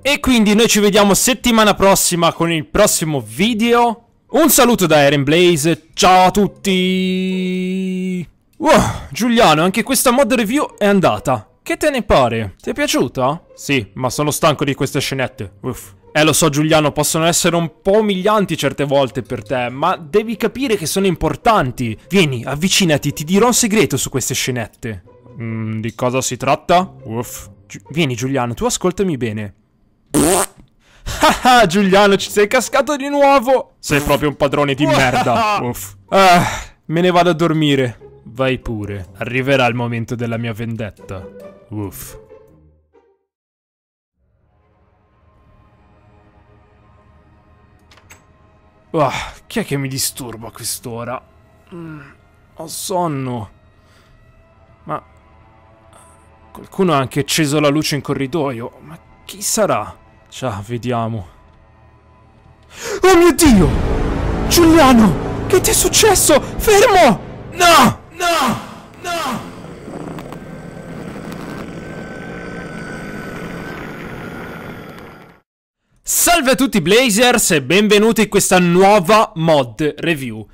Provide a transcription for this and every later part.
E quindi noi ci vediamo settimana prossima con il prossimo video. Un saluto da Eren Blaze, ciao a tutti! Wow, Giuliano, anche questa mod review è andata. Che te ne pare? Ti è piaciuta? Sì, ma sono stanco di queste scenette. Uff. Eh lo so Giuliano, possono essere un po' umilianti certe volte per te, ma devi capire che sono importanti. Vieni, avvicinati, ti dirò un segreto su queste scenette. Mm, di cosa si tratta? Uff. Gi vieni Giuliano, tu ascoltami bene. Ah, ah, Giuliano, ci sei cascato di nuovo! Sei proprio un padrone di merda. Uff. Ah, me ne vado a dormire. Vai pure. Arriverà il momento della mia vendetta. Uff. Oh, chi è che mi disturba a quest'ora? Mm, ho sonno. Ma... Qualcuno ha anche acceso la luce in corridoio. Ma chi sarà? Ciao, vediamo. Oh mio Dio! Giuliano! Che ti è successo? Fermo! No! No! No! Salve a tutti Blazers e benvenuti in questa nuova mod review.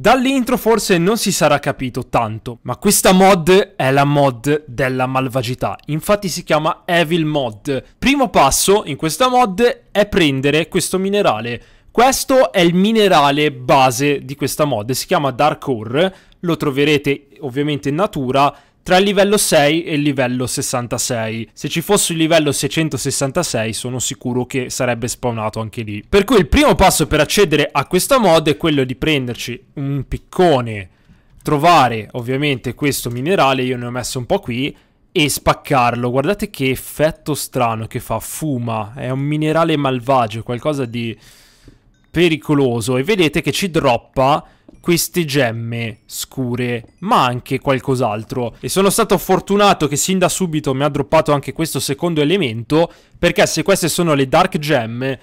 Dall'intro forse non si sarà capito tanto, ma questa mod è la mod della malvagità, infatti si chiama Evil Mod. Primo passo in questa mod è prendere questo minerale. Questo è il minerale base di questa mod, si chiama Dark Ore, lo troverete ovviamente in natura tra il livello 6 e il livello 66. Se ci fosse il livello 666 sono sicuro che sarebbe spawnato anche lì. Per cui il primo passo per accedere a questa mod è quello di prenderci un piccone, trovare ovviamente questo minerale, io ne ho messo un po' qui, e spaccarlo. Guardate che effetto strano che fa, fuma, è un minerale malvagio, qualcosa di pericoloso e vedete che ci droppa queste gemme scure, ma anche qualcos'altro. E sono stato fortunato che sin da subito mi ha droppato anche questo secondo elemento, perché se queste sono le Dark Gem,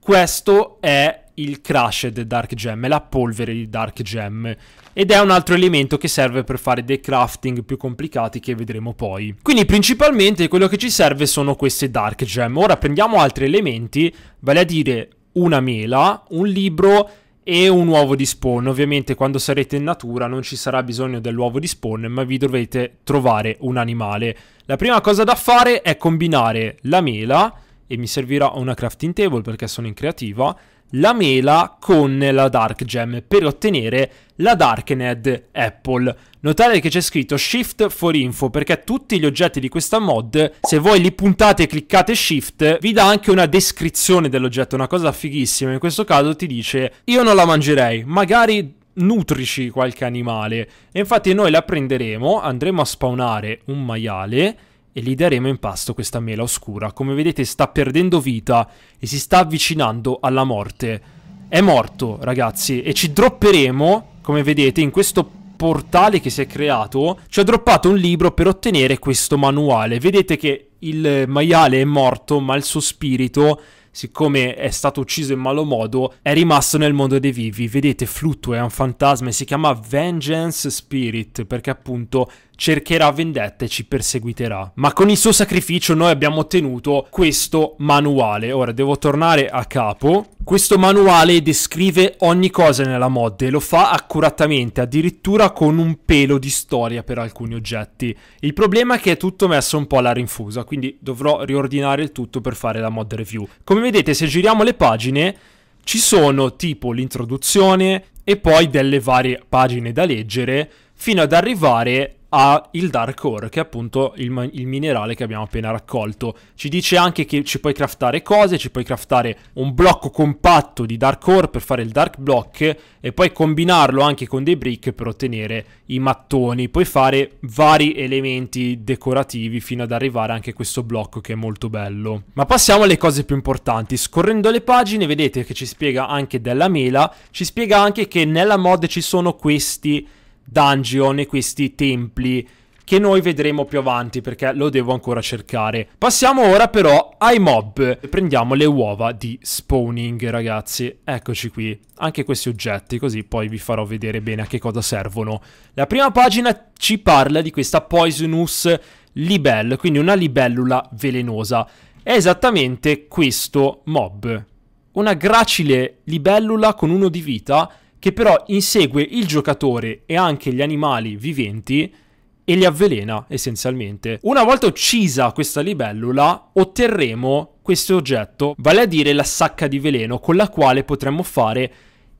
questo è il Crushed Dark Gem, la polvere di Dark Gem. Ed è un altro elemento che serve per fare dei crafting più complicati che vedremo poi. Quindi principalmente quello che ci serve sono queste Dark Gem. Ora prendiamo altri elementi, vale a dire una mela, un libro e un uovo di spawn. Ovviamente quando sarete in natura non ci sarà bisogno dell'uovo di spawn, ma vi dovete trovare un animale. La prima cosa da fare è combinare la mela, e mi servirà una crafting table perché sono in creativa, la mela con la dark gem per ottenere la Darknet Apple. Notate che c'è scritto Shift for Info perché tutti gli oggetti di questa mod, se voi li puntate e cliccate Shift, vi dà anche una descrizione dell'oggetto, una cosa fighissima. In questo caso ti dice io non la mangerei, magari nutrici qualche animale. E infatti noi la prenderemo, andremo a spawnare un maiale e gli daremo in pasto questa mela oscura. Come vedete sta perdendo vita e si sta avvicinando alla morte è morto, ragazzi. E ci dropperemo, come vedete, in questo portale che si è creato, ci ha droppato un libro per ottenere questo manuale. Vedete che il maiale è morto, ma il suo spirito siccome è stato ucciso in malo modo, è rimasto nel mondo dei vivi. Vedete, Flutto è un fantasma e si chiama Vengeance Spirit perché appunto cercherà vendetta e ci perseguiterà. Ma con il suo sacrificio noi abbiamo ottenuto questo manuale. Ora devo tornare a capo. Questo manuale descrive ogni cosa nella mod e lo fa accuratamente, addirittura con un pelo di storia per alcuni oggetti. Il problema è che è tutto messo un po' alla rinfusa, quindi dovrò riordinare il tutto per fare la mod review. Come vedete se giriamo le pagine ci sono tipo l'introduzione e poi delle varie pagine da leggere fino ad arrivare ha il dark ore, che è appunto il, il, minerale che abbiamo appena raccolto. Ci dice anche che ci puoi craftare cose, ci puoi craftare un blocco compatto di dark ore per fare il dark block e poi combinarlo anche con dei brick per ottenere i mattoni. Puoi fare vari elementi decorativi fino ad arrivare anche a questo blocco che è molto bello. Ma passiamo alle cose più importanti. Scorrendo le pagine vedete che ci spiega anche della mela, ci spiega anche che nella mod ci sono questi dungeon e questi templi che noi vedremo più avanti perché lo devo ancora cercare. Passiamo ora però ai mob. Prendiamo le uova di spawning, ragazzi. Eccoci qui. Anche questi oggetti, così poi vi farò vedere bene a che cosa servono. La prima pagina ci parla di questa Poisonous Libel, quindi una libellula velenosa. È esattamente questo mob. Una gracile libellula con uno di vita che però insegue il giocatore e anche gli animali viventi e li avvelena essenzialmente. Una volta uccisa questa libellula otterremo questo oggetto, vale a dire la sacca di veleno con la quale potremmo fare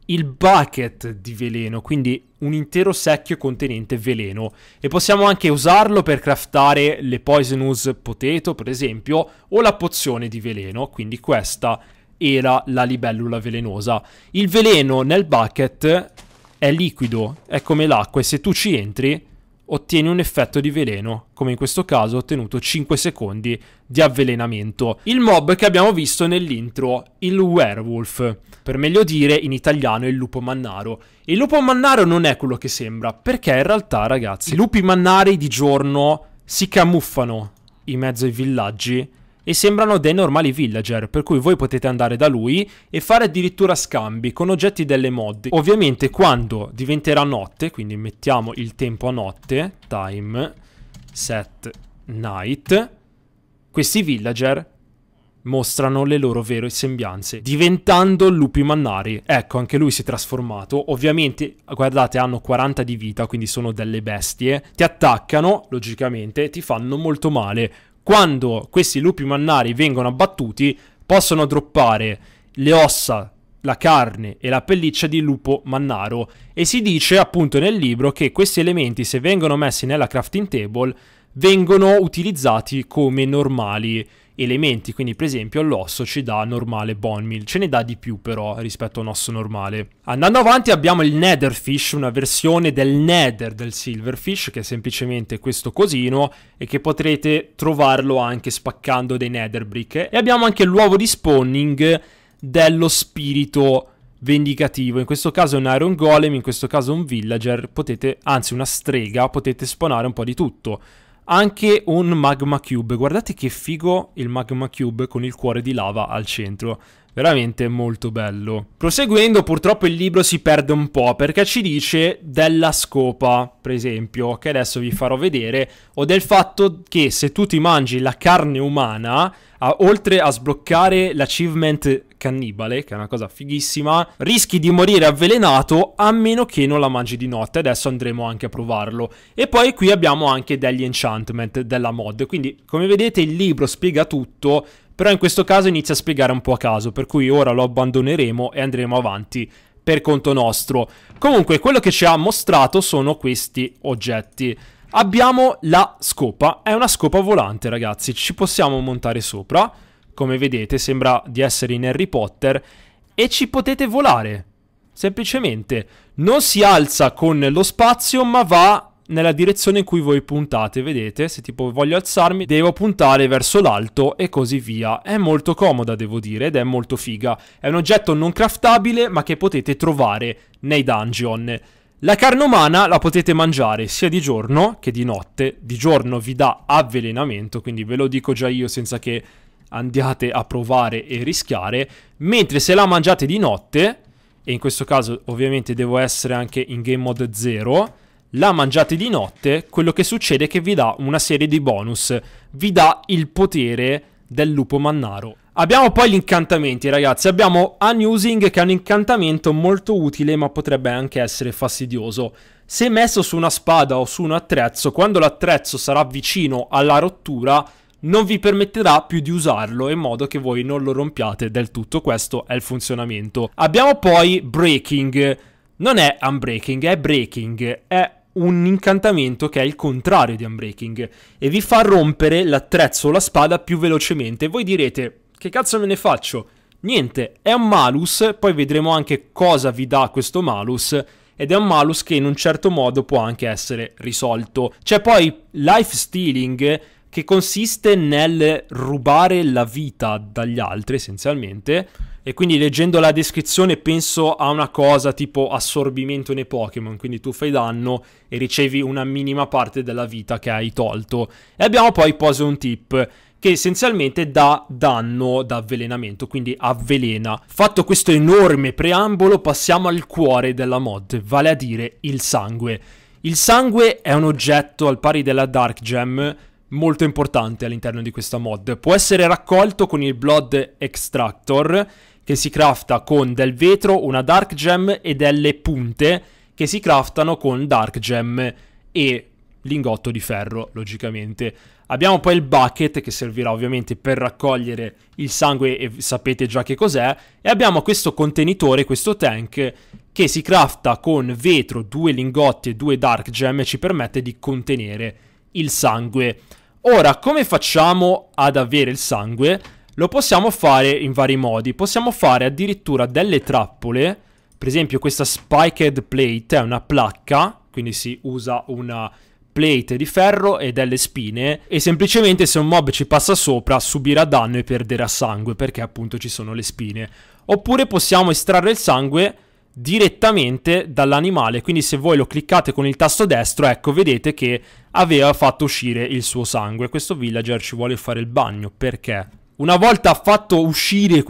il bucket di veleno, quindi un intero secchio contenente veleno e possiamo anche usarlo per craftare le poisonous potato per esempio o la pozione di veleno, quindi questa era la libellula velenosa. Il veleno nel bucket è liquido, è come l'acqua e se tu ci entri ottieni un effetto di veleno, come in questo caso ho ottenuto 5 secondi di avvelenamento. Il mob che abbiamo visto nell'intro, il werewolf, per meglio dire in italiano il lupo mannaro. Il lupo mannaro non è quello che sembra, perché in realtà ragazzi, i lupi mannari di giorno si camuffano in mezzo ai villaggi e sembrano dei normali villager, per cui voi potete andare da lui e fare addirittura scambi con oggetti delle mod. Ovviamente quando diventerà notte, quindi mettiamo il tempo a notte, time set night, questi villager mostrano le loro vere sembianze, diventando lupi mannari. Ecco, anche lui si è trasformato. Ovviamente, guardate, hanno 40 di vita, quindi sono delle bestie. Ti attaccano, logicamente, e ti fanno molto male quando questi lupi mannari vengono abbattuti, possono droppare le ossa, la carne e la pelliccia di lupo mannaro. E si dice appunto nel libro che questi elementi, se vengono messi nella crafting table, vengono utilizzati come normali elementi, quindi per esempio all'osso ci dà normale bone meal, ce ne dà di più però rispetto a un osso normale. Andando avanti abbiamo il netherfish, una versione del nether del silverfish che è semplicemente questo cosino e che potrete trovarlo anche spaccando dei nether brick e abbiamo anche l'uovo di spawning dello spirito vendicativo. In questo caso è un Iron Golem, in questo caso un villager, potete, anzi una strega, potete spawnare un po' di tutto anche un magma cube. Guardate che figo il magma cube con il cuore di lava al centro. Veramente molto bello. Proseguendo, purtroppo il libro si perde un po' perché ci dice della scopa, per esempio, che adesso vi farò vedere, o del fatto che se tu ti mangi la carne umana, a, oltre a sbloccare l'achievement cannibale, che è una cosa fighissima, rischi di morire avvelenato a meno che non la mangi di notte. Adesso andremo anche a provarlo. E poi qui abbiamo anche degli enchantment della mod. Quindi, come vedete, il libro spiega tutto, però in questo caso inizia a spiegare un po' a caso, per cui ora lo abbandoneremo e andremo avanti per conto nostro. Comunque, quello che ci ha mostrato sono questi oggetti. Abbiamo la scopa, è una scopa volante ragazzi, ci possiamo montare sopra come vedete sembra di essere in Harry Potter e ci potete volare. Semplicemente non si alza con lo spazio ma va nella direzione in cui voi puntate, vedete? Se tipo voglio alzarmi, devo puntare verso l'alto e così via. È molto comoda, devo dire, ed è molto figa. È un oggetto non craftabile, ma che potete trovare nei dungeon. La carne umana la potete mangiare sia di giorno che di notte. Di giorno vi dà avvelenamento, quindi ve lo dico già io senza che andiate a provare e rischiare, mentre se la mangiate di notte, e in questo caso ovviamente devo essere anche in game mode 0, la mangiate di notte, quello che succede è che vi dà una serie di bonus, vi dà il potere del lupo mannaro. Abbiamo poi gli incantamenti ragazzi, abbiamo Unusing che è un incantamento molto utile ma potrebbe anche essere fastidioso. Se messo su una spada o su un attrezzo, quando l'attrezzo sarà vicino alla rottura non vi permetterà più di usarlo in modo che voi non lo rompiate del tutto. Questo è il funzionamento. Abbiamo poi Breaking. Non è Unbreaking, è Breaking. È un incantamento che è il contrario di Unbreaking e vi fa rompere l'attrezzo o la spada più velocemente. Voi direte, che cazzo me ne faccio? Niente, è un malus, poi vedremo anche cosa vi dà questo malus ed è un malus che in un certo modo può anche essere risolto. C'è poi life stealing che consiste nel rubare la vita dagli altri essenzialmente. E quindi leggendo la descrizione penso a una cosa tipo assorbimento nei Pokémon, quindi tu fai danno e ricevi una minima parte della vita che hai tolto. E abbiamo poi Poison Tip, che essenzialmente dà danno da avvelenamento, quindi avvelena. Fatto questo enorme preambolo passiamo al cuore della mod, vale a dire il sangue. Il sangue è un oggetto al pari della Dark Gem molto importante all'interno di questa mod. Può essere raccolto con il Blood Extractor, che si crafta con del vetro, una Dark Gem e delle punte, che si craftano con Dark Gem e lingotto di ferro, logicamente. Abbiamo poi il bucket che servirà ovviamente per raccogliere il sangue e sapete già che cos'è. E abbiamo questo contenitore, questo tank, che si crafta con vetro, due lingotti e due dark gem e ci permette di contenere il sangue. Ora, come facciamo ad avere il sangue? Lo possiamo fare in vari modi. Possiamo fare addirittura delle trappole. Per esempio questa spiked plate è una placca, quindi si usa una plate di ferro e delle spine e semplicemente se un mob ci passa sopra subirà danno e perderà sangue perché appunto ci sono le spine. Oppure possiamo estrarre il sangue direttamente dall'animale. Quindi se voi lo cliccate con il tasto destro, ecco, vedete che aveva fatto uscire il suo sangue. Questo villager ci vuole fare il bagno, perché? Una volta fatto uscire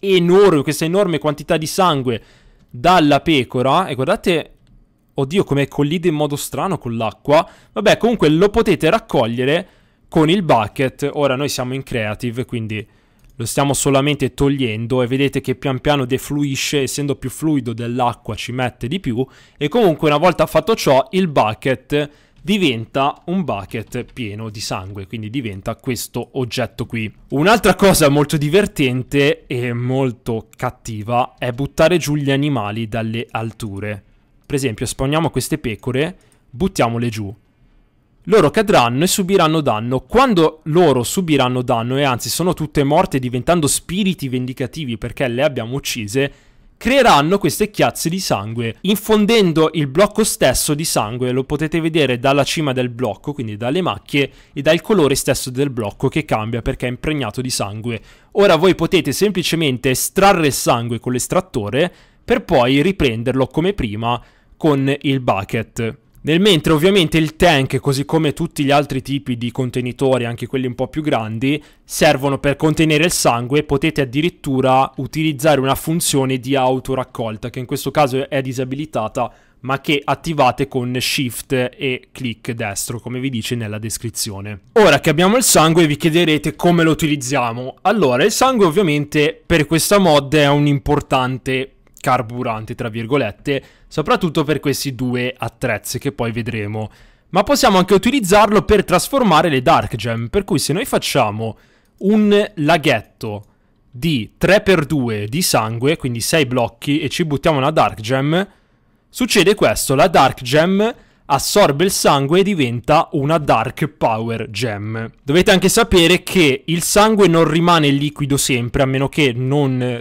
enorme, questa enorme quantità di sangue dalla pecora, e guardate... Oddio, come collide in modo strano con l'acqua. Vabbè, comunque lo potete raccogliere con il bucket. Ora noi siamo in creative, quindi lo stiamo solamente togliendo e vedete che pian piano defluisce, essendo più fluido dell'acqua ci mette di più e comunque una volta fatto ciò il bucket diventa un bucket pieno di sangue, quindi diventa questo oggetto qui. Un'altra cosa molto divertente e molto cattiva è buttare giù gli animali dalle alture. Per esempio spawniamo queste pecore, buttiamole giù loro cadranno e subiranno danno. Quando loro subiranno danno, e anzi sono tutte morte diventando spiriti vendicativi perché le abbiamo uccise, creeranno queste chiazze di sangue, infondendo il blocco stesso di sangue, lo potete vedere dalla cima del blocco, quindi dalle macchie, e dal colore stesso del blocco che cambia perché è impregnato di sangue. Ora voi potete semplicemente estrarre il sangue con l'estrattore per poi riprenderlo come prima con il bucket. Nel mentre ovviamente il tank, così come tutti gli altri tipi di contenitori, anche quelli un po' più grandi, servono per contenere il sangue, potete addirittura utilizzare una funzione di autoraccolta, che in questo caso è disabilitata, ma che attivate con shift e clic destro, come vi dice nella descrizione. Ora che abbiamo il sangue vi chiederete come lo utilizziamo. Allora, il sangue ovviamente per questa mod è un importante carburante, tra virgolette, soprattutto per questi due attrezzi che poi vedremo. Ma possiamo anche utilizzarlo per trasformare le Dark Gem, per cui se noi facciamo un laghetto di 3x2 di sangue, quindi 6 blocchi, e ci buttiamo una Dark Gem, succede questo, la Dark Gem assorbe il sangue e diventa una Dark Power Gem. Dovete anche sapere che il sangue non rimane liquido sempre, a meno che non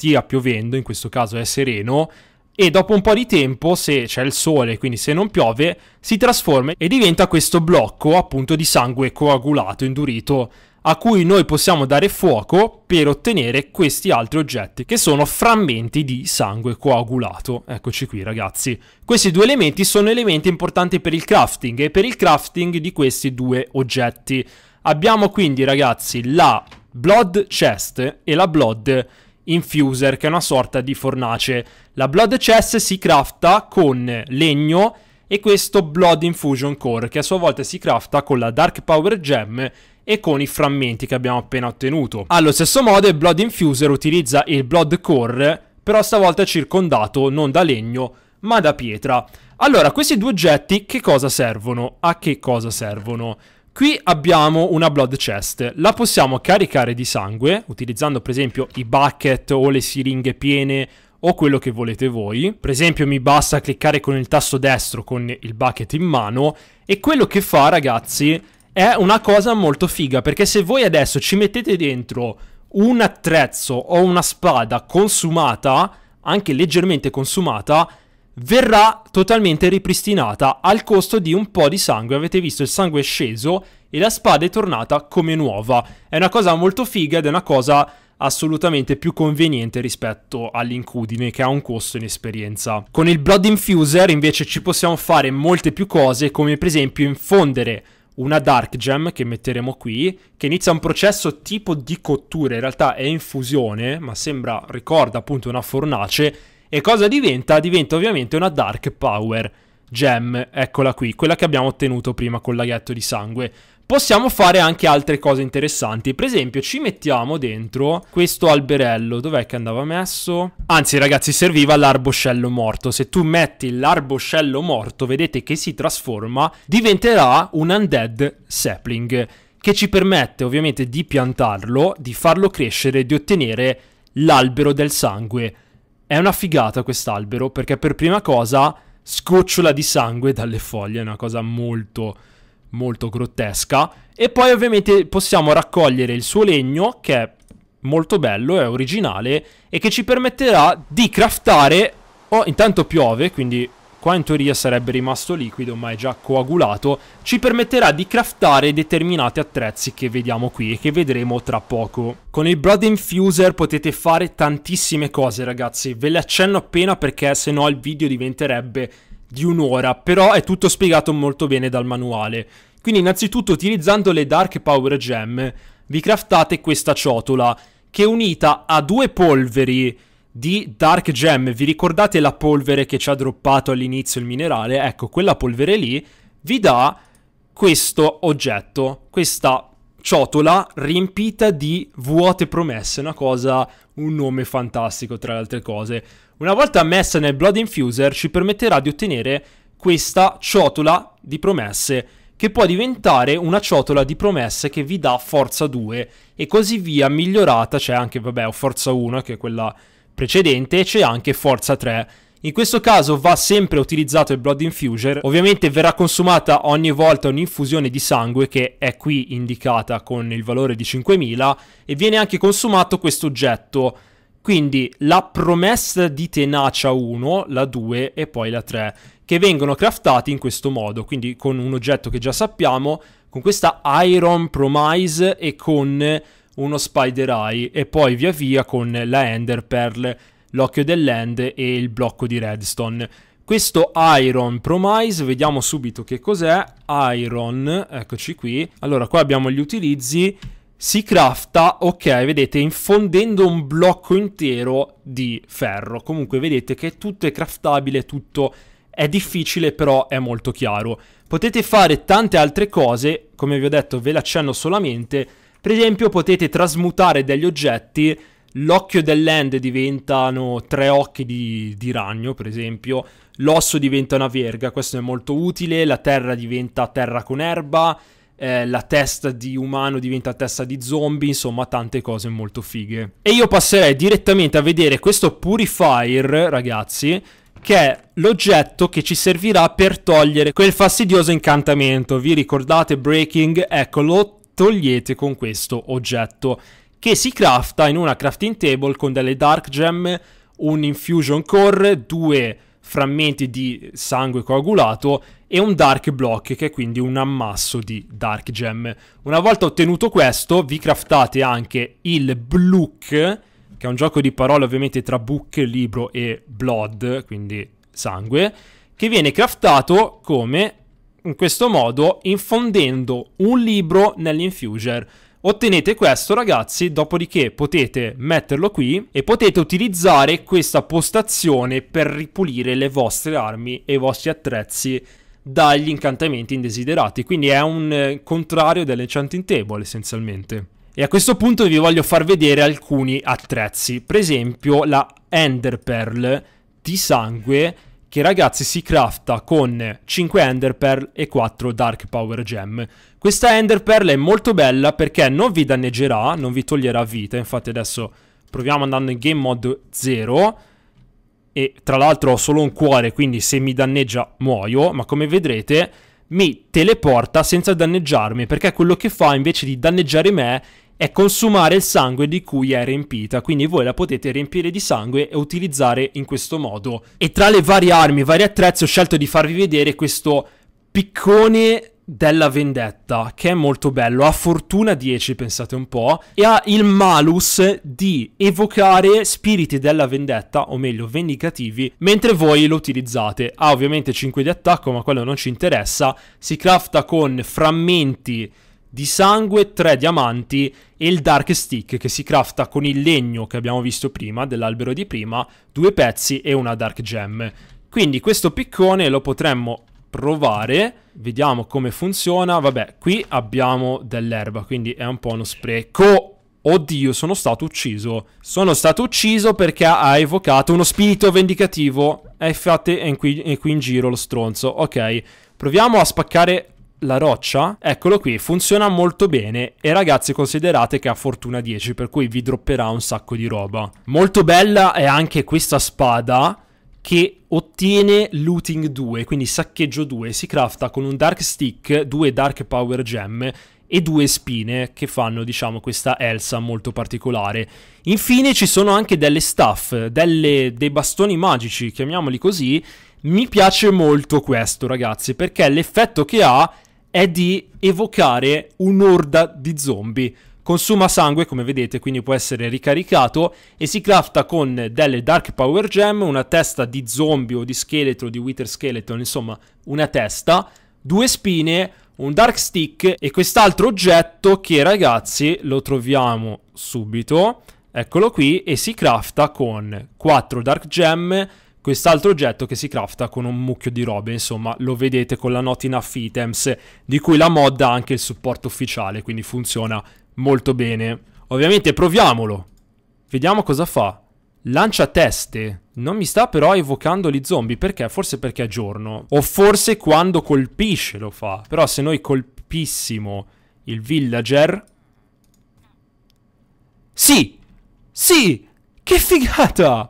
stia piovendo, in questo caso è sereno, e dopo un po' di tempo, se c'è il sole, quindi se non piove, si trasforma e diventa questo blocco appunto di sangue coagulato, indurito, a cui noi possiamo dare fuoco per ottenere questi altri oggetti, che sono frammenti di sangue coagulato. Eccoci qui ragazzi. Questi due elementi sono elementi importanti per il crafting e per il crafting di questi due oggetti. Abbiamo quindi ragazzi la Blood Chest e la Blood infuser, che è una sorta di fornace. La Blood Chest si crafta con legno e questo Blood Infusion Core, che a sua volta si crafta con la Dark Power Gem e con i frammenti che abbiamo appena ottenuto. Allo stesso modo il Blood Infuser utilizza il Blood Core, però stavolta circondato non da legno, ma da pietra. Allora, questi due oggetti che cosa servono? A che cosa servono? Qui abbiamo una blood chest, la possiamo caricare di sangue, utilizzando per esempio i bucket o le siringhe piene o quello che volete voi. Per esempio mi basta cliccare con il tasto destro con il bucket in mano e quello che fa ragazzi è una cosa molto figa perché se voi adesso ci mettete dentro un attrezzo o una spada consumata, anche leggermente consumata, verrà totalmente ripristinata al costo di un po' di sangue. Avete visto il sangue è sceso e la spada è tornata come nuova. È una cosa molto figa ed è una cosa assolutamente più conveniente rispetto all'incudine che ha un costo in esperienza. Con il Blood Infuser invece ci possiamo fare molte più cose come per esempio infondere una Dark Gem che metteremo qui, che inizia un processo tipo di cottura, in realtà è infusione, ma sembra, ricorda appunto una fornace e cosa diventa? Diventa ovviamente una Dark Power Gem, eccola qui, quella che abbiamo ottenuto prima col laghetto di sangue. Possiamo fare anche altre cose interessanti, per esempio ci mettiamo dentro questo alberello, dov'è che andava messo? Anzi ragazzi serviva l'arboscello morto, se tu metti l'arboscello morto vedete che si trasforma, diventerà un undead sapling, che ci permette ovviamente di piantarlo, di farlo crescere e di ottenere l'albero del sangue. È una figata quest'albero perché per prima cosa scocciola di sangue dalle foglie, è una cosa molto molto grottesca e poi ovviamente possiamo raccogliere il suo legno che è molto bello, è originale e che ci permetterà di craftare Oh, intanto piove, quindi qua in teoria sarebbe rimasto liquido ma è già coagulato, ci permetterà di craftare determinati attrezzi che vediamo qui e che vedremo tra poco. Con il Blood Infuser potete fare tantissime cose ragazzi, ve le accenno appena perché se no il video diventerebbe di un'ora, però è tutto spiegato molto bene dal manuale. Quindi innanzitutto utilizzando le Dark Power Gem vi craftate questa ciotola che unita a due polveri di Dark Gem. Vi ricordate la polvere che ci ha droppato all'inizio il minerale? Ecco, quella polvere lì vi dà questo oggetto, questa ciotola riempita di vuote promesse, una cosa, un nome fantastico tra le altre cose. Una volta messa nel Blood Infuser ci permetterà di ottenere questa ciotola di promesse che può diventare una ciotola di promesse che vi dà forza 2 e così via migliorata, c'è cioè anche vabbè, forza 1 che è quella precedente c'è anche Forza 3. In questo caso va sempre utilizzato il Blood Infuser, ovviamente verrà consumata ogni volta un'infusione di sangue che è qui indicata con il valore di 5000 e viene anche consumato questo oggetto. Quindi la promessa di tenacia 1, la 2 e poi la 3, che vengono craftati in questo modo, quindi con un oggetto che già sappiamo, con questa Iron Promise e con uno Spider Eye e poi via via con la Ender Pearl, l'occhio dell'End e il blocco di Redstone. Questo Iron Promise, vediamo subito che cos'è. Iron, eccoci qui. Allora, qua abbiamo gli utilizzi. Si crafta, ok, vedete, infondendo un blocco intero di ferro. Comunque vedete che tutto è craftabile, tutto è difficile, però è molto chiaro. Potete fare tante altre cose, come vi ho detto ve le accenno solamente, per esempio potete trasmutare degli oggetti, l'occhio dell'end diventano tre occhi di, di ragno, per esempio, l'osso diventa una verga, questo è molto utile, la terra diventa terra con erba, eh, la testa di umano diventa testa di zombie, insomma tante cose molto fighe. E io passerei direttamente a vedere questo Purifier, ragazzi, che è l'oggetto che ci servirà per togliere quel fastidioso incantamento. Vi ricordate Breaking? Eccolo, togliete con questo oggetto che si crafta in una crafting table con delle dark gem, un infusion core, due frammenti di sangue coagulato e un dark block che è quindi un ammasso di dark gem. Una volta ottenuto questo vi craftate anche il blook che è un gioco di parole ovviamente tra book, libro e blood, quindi sangue, che viene craftato come in questo modo infondendo un libro nell'infuser. Ottenete questo ragazzi, dopodiché potete metterlo qui e potete utilizzare questa postazione per ripulire le vostre armi e i vostri attrezzi dagli incantamenti indesiderati. Quindi è un eh, contrario dell'enchanting table essenzialmente. E a questo punto vi voglio far vedere alcuni attrezzi, per esempio la Ender Pearl di sangue che ragazzi si crafta con 5 Ender Pearl e 4 Dark Power Gem. Questa Ender Pearl è molto bella perché non vi danneggerà, non vi toglierà vita, infatti adesso proviamo andando in Game Mode 0 e tra l'altro ho solo un cuore, quindi se mi danneggia muoio, ma come vedrete mi teleporta senza danneggiarmi, perché quello che fa invece di danneggiare me è consumare il sangue di cui è riempita, quindi voi la potete riempire di sangue e utilizzare in questo modo. E tra le varie armi, vari attrezzi ho scelto di farvi vedere questo piccone della vendetta, che è molto bello, ha fortuna 10, pensate un po', e ha il malus di evocare spiriti della vendetta, o meglio vendicativi, mentre voi lo utilizzate. Ha ovviamente 5 di attacco, ma quello non ci interessa, si crafta con frammenti di sangue, 3 diamanti e il dark stick che si crafta con il legno che abbiamo visto prima, dell'albero di prima, due pezzi e una dark gem. Quindi questo piccone lo potremmo provare, vediamo come funziona. Vabbè, qui abbiamo dell'erba, quindi è un po' uno spreco. Oddio, sono stato ucciso. Sono stato ucciso perché ha evocato uno spirito vendicativo. E eh, infatti è qui, è qui in giro lo stronzo. Ok, proviamo a spaccare la roccia, eccolo qui, funziona molto bene e ragazzi considerate che ha fortuna 10 per cui vi dropperà un sacco di roba. Molto bella è anche questa spada che ottiene looting 2, quindi saccheggio 2, si crafta con un dark stick, due dark power gem e due spine che fanno diciamo questa Elsa molto particolare. Infine ci sono anche delle staff, delle, dei bastoni magici, chiamiamoli così, mi piace molto questo, ragazzi, perché l'effetto che ha è di evocare un'orda di zombie. Consuma sangue, come vedete, quindi può essere ricaricato e si crafta con delle Dark Power Gem, una testa di zombie o di scheletro, di Wither Skeleton, insomma, una testa, due spine, un Dark Stick e quest'altro oggetto che, ragazzi, lo troviamo subito, eccolo qui, e si crafta con 4 Dark Gem, quest'altro oggetto che si crafta con un mucchio di robe, insomma lo vedete con la not enough items di cui la mod ha anche il supporto ufficiale, quindi funziona molto bene. Ovviamente proviamolo, vediamo cosa fa. Lancia teste. Non mi sta però evocando gli zombie, perché? Forse perché è giorno. O forse quando colpisce lo fa. Però se noi colpissimo il villager... Sì! Sì! Che figata!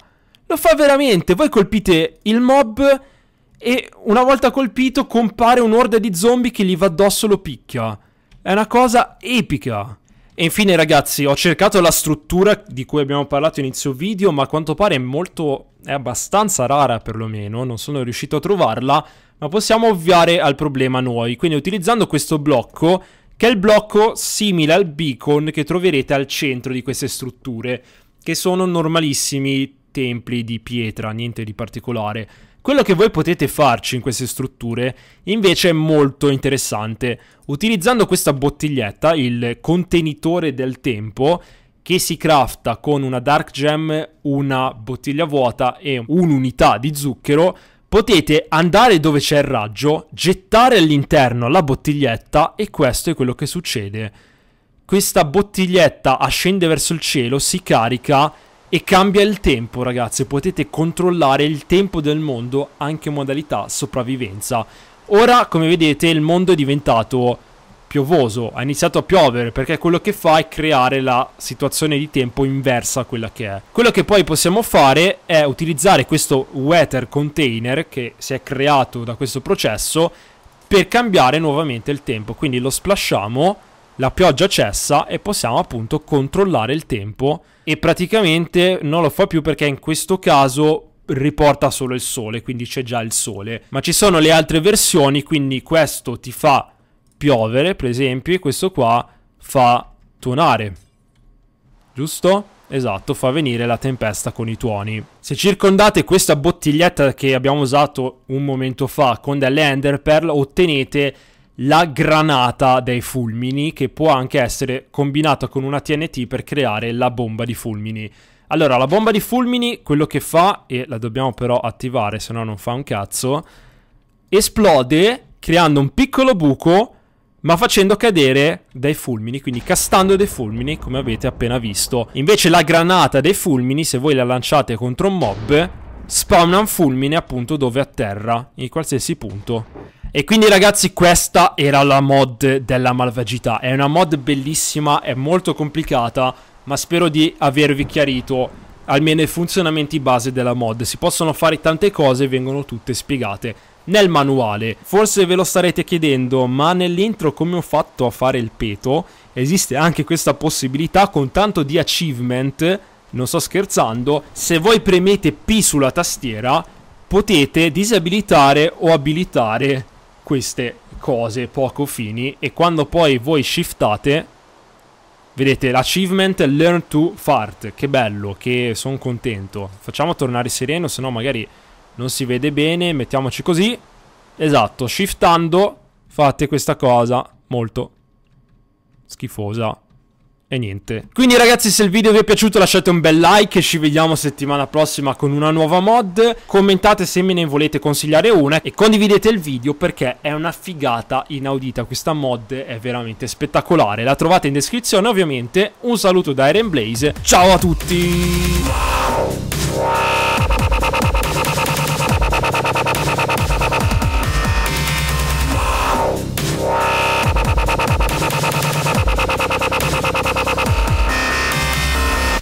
Lo fa veramente. Voi colpite il mob e una volta colpito compare un'orda di zombie che gli va addosso e lo picchia. È una cosa epica. E infine ragazzi, ho cercato la struttura di cui abbiamo parlato inizio video, ma a quanto pare è molto... è abbastanza rara perlomeno, non sono riuscito a trovarla, ma possiamo ovviare al problema noi. Quindi utilizzando questo blocco, che è il blocco simile al beacon che troverete al centro di queste strutture, che sono normalissimi templi di pietra, niente di particolare. Quello che voi potete farci in queste strutture invece è molto interessante. Utilizzando questa bottiglietta, il contenitore del tempo, che si crafta con una Dark Gem, una bottiglia vuota e un'unità di zucchero, potete andare dove c'è il raggio, gettare all'interno la bottiglietta e questo è quello che succede. Questa bottiglietta ascende verso il cielo, si carica e cambia il tempo ragazzi potete controllare il tempo del mondo anche in modalità sopravvivenza ora come vedete il mondo è diventato piovoso ha iniziato a piovere perché quello che fa è creare la situazione di tempo inversa a quella che è quello che poi possiamo fare è utilizzare questo weather container che si è creato da questo processo per cambiare nuovamente il tempo quindi lo splasciamo la pioggia cessa e possiamo appunto controllare il tempo e praticamente non lo fa più perché in questo caso riporta solo il sole, quindi c'è già il sole. Ma ci sono le altre versioni, quindi questo ti fa piovere, per esempio, e questo qua fa tuonare. Giusto? Esatto, fa venire la tempesta con i tuoni. Se circondate questa bottiglietta che abbiamo usato un momento fa con delle enderpearl, ottenete la granata dei fulmini che può anche essere combinata con una TNT per creare la bomba di fulmini. Allora, la bomba di fulmini quello che fa, e la dobbiamo però attivare se no non fa un cazzo, esplode creando un piccolo buco ma facendo cadere dei fulmini, quindi castando dei fulmini come avete appena visto. Invece la granata dei fulmini, se voi la lanciate contro un mob, spawna un fulmine appunto dove atterra, in qualsiasi punto. E quindi ragazzi questa era la mod della malvagità, è una mod bellissima, è molto complicata, ma spero di avervi chiarito almeno i funzionamenti base della mod. Si possono fare tante cose e vengono tutte spiegate nel manuale. Forse ve lo starete chiedendo, ma nell'intro come ho fatto a fare il peto? Esiste anche questa possibilità con tanto di achievement, non sto scherzando, se voi premete P sulla tastiera potete disabilitare o abilitare queste cose poco fini e quando poi voi shiftate vedete l'achievement learn to fart che bello che sono contento facciamo tornare sereno se no magari non si vede bene mettiamoci così esatto shiftando fate questa cosa molto schifosa e niente. Quindi ragazzi se il video vi è piaciuto lasciate un bel like. Ci vediamo settimana prossima con una nuova mod. Commentate se me ne volete consigliare una. E condividete il video perché è una figata inaudita. Questa mod è veramente spettacolare. La trovate in descrizione ovviamente. Un saluto da Iron Blaze. Ciao a tutti!